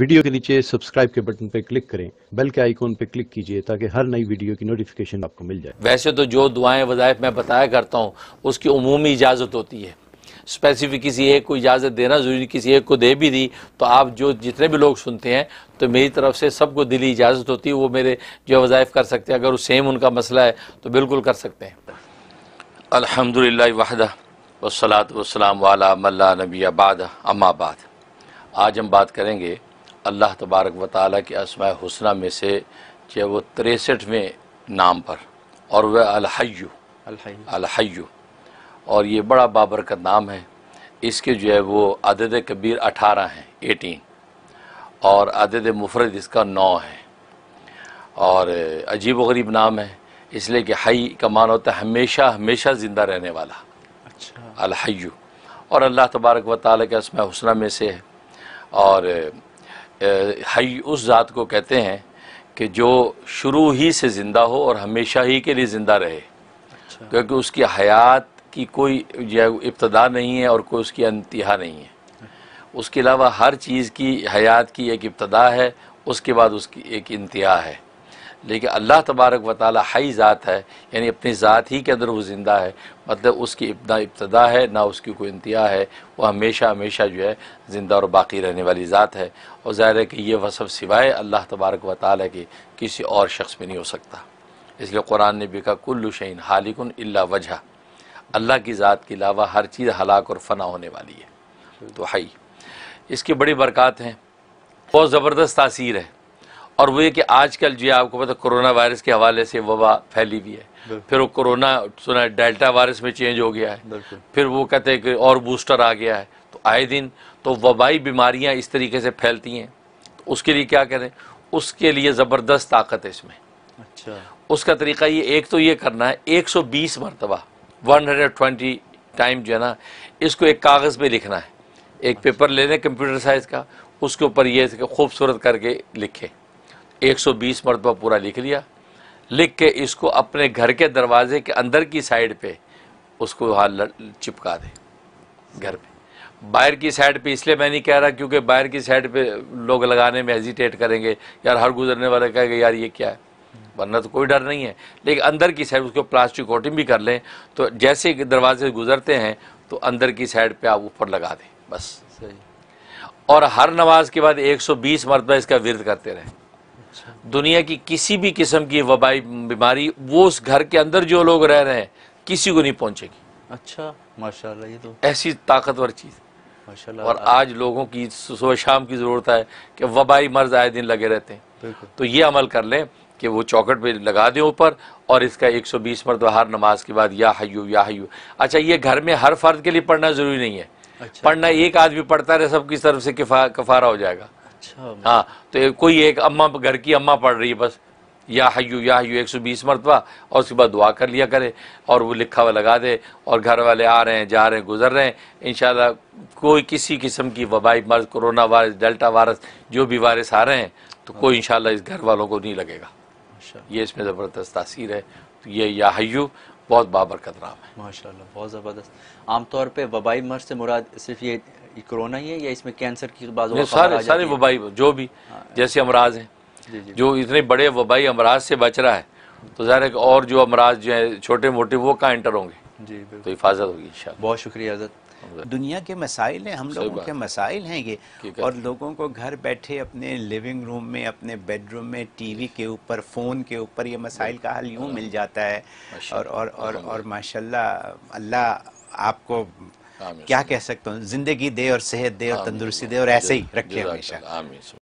Video के नीचे subscribe के बटन पर क्लिक करें बेल के आइकॉन पर क्लिक कीजिए ताकि हर नई वीडियो की नोटिफिकेशन आपको मिल जाए वैसे तो जो दुआएं वज़ायफ मैं बताया करता हूँ उसकी उमूमी इजाज़त होती है स्पेसिफिक किसी एक को इजाज़त देना ज़रूरी किसी एक को दे भी दी तो आप जो जितने भी लोग सुनते हैं तो मेरी तरफ से सबको दिली इजाज़त होती है वो मेरे जो वज़ायफ़ कर सकते हैं अगर वो सेम उनका मसला है तो बिल्कुल कर सकते हैं अलहमदिल्ला वहदा वसलात वसलाम वाला मल्ला नबी आबाद अम्माबाद आज हम बात करेंगे अल्लाह तबारक व ताल के असमाय हसन में से जो वो तिरसठवें नाम पर और वह अलहयु अलहयु और ये बड़ा बाबरकत नाम है इसके जो है वो अदद कबीर अठारह हैं एटीन और अदद मुफरद इसका नौ है और अजीब व गरीब नाम है इसलिए कि हई का मान होता है हमेशा हमेशा ज़िंदा रहने वाला अच्छा अलहयु और अल्लाह तबारक व ताल के असमय हसन में से है और हई उस ज़ात को कहते हैं कि जो शुरू ही से ज़िंदा हो और हमेशा ही के लिए ज़िंदा रहे अच्छा। क्योंकि उसकी हयात की कोई इब्तदा नहीं है और कोई उसकी इंतहा नहीं है उसके अलावा हर चीज़ की हयात की एक इब्तदा है उसके बाद उसकी एक इंतहा है लेकिन अल्लाह तबारक व ताली हई ज़ात है यानी अपनी ज़ात ही के अंदर वो ज़िंदा है मतलब उसकी इतना इब्तदा है ना उसकी कोई इंतहा है वह हमेशा हमेशा जो है ज़िंदा और बाकी रहने वाली ज़ात है और ज़ाहिर है कि ये वसब सिवाए अल्लाह तबारक व ताल के किसी और शख्स में नहीं हो सकता इसलिए कुरान ने भी कहा कुल्लु शहीन हालिकन अल्ला वजह अल्लाह की ज़ात के अलावा हर चीज़ हलाक और फना होने वाली है तो हई इसकी बड़ी बरक़ात हैं बहुत ज़बरदस्त तासीर है और वो ये कि आजकल जो आपको पता कोरोना वायरस के हवाले से वबा फैली हुई है फिर वो कोरोना सुना डेल्टा वायरस में चेंज हो गया है फिर वो कहते हैं कि और बूस्टर आ गया है तो आए दिन तो वबाई बीमारियां इस तरीके से फैलती हैं तो उसके लिए क्या करें उसके लिए ज़बरदस्त ताकत है इसमें अच्छा उसका तरीका ये एक तो ये करना है एक सौ बीस मरतबा वन हंड्रेड ट्वेंटी टाइम जो है ना इसको एक कागज़ पर लिखना है एक पेपर अच्छा। ले लें कंप्यूटर साइज़ का उसके ऊपर ये खूबसूरत करके लिखें 120 मरतबा पूरा लिख लिया लिख के इसको अपने घर के दरवाजे के अंदर की साइड पे उसको वहाँ चिपका दे घर पे बाहर की साइड पे इसलिए मैं नहीं कह रहा क्योंकि बाहर की साइड पे लोग लगाने में हेजिटेट करेंगे यार हर गुजरने वाले कहेगा यार ये क्या है वरना तो कोई डर नहीं है लेकिन अंदर की साइड उसको प्लास्टिक कोटिंग भी कर लें तो जैसे दरवाजे गुजरते हैं तो अंदर की साइड पर आप ऊपर लगा दें बस सही और हर नमाज के बाद 120 सौ मरतबा इसका विरद करते रहें दुनिया की किसी भी किस्म की वबाई बीमारी वो उस घर के अंदर जो लोग रह रहे हैं किसी को नहीं पहुंचेगी अच्छा माशाल्लाह ये तो ऐसी ताकतवर चीज़ माशाल्लाह और आज लोगों की सुबह शाम की ज़रूरत है कि वबाई मर्ज आए दिन लगे रहते हैं तो ये अमल कर लें कि वो चौकट पे लगा दें ऊपर और इसका 120 मरतबा हर नमाज के बाद या हयू या हयू अच्छा ये घर में हर फर्द के लिए पढ़ना ज़रूरी नहीं है अच्छा, पढ़ना एक आदमी पढ़ता रहे सबकी तरफ से कफारा हो जाएगा अच्छा हाँ तो कोई एक अम्मा घर की अम्मा पढ़ रही है बस या हयू या हयू 120 मरतबा और उसके बाद दुआ कर लिया करे और वो लिखा हुआ लगा दे और घर वाले आ रहे हैं जा रहे हैं गुजर रहे हैं इन कोई किसी किस्म की वबाई मर्ज कोरोना वायरस डेल्टा वायरस जो भी वायरस आ रहे हैं तो कोई इन इस घर वालों को नहीं लगेगा ये इसमें ज़बरदस्त तासीर है तो ये या हयू बहुत बाबरकत नाम है माशा बहुत ज़बरदस्त आमतौर पर वबाई मर्ज से मुराद सिर्फ ये ये कोरोना ही है या इसमें कैंसर की बात सारे सारे वबाई जो भी हाँ, जैसे अमराज हैं जो इतने बड़े वबाई अमराज से बच रहा है तो ज़ाहिर है और जो अमराज जो है छोटे मोटे वो कहाँ एंटर होंगे जी तो हिफाजत होगी इन बहुत शुक्रिया हजरत दुनिया के मसाइल हैं हम लोगों के मसाइल हैं ये और लोगों को घर बैठे अपने लिविंग रूम में अपने बेडरूम में टीवी के ऊपर फ़ोन के ऊपर ये मसाइल का हल यूँ हाँ। मिल जाता है और और और, और माशाल्लाह अल्लाह आपको क्या कह सकता हूँ जिंदगी दे और सेहत दे और तंदुरुस्ती दे और ऐसे ही रखे हमेशा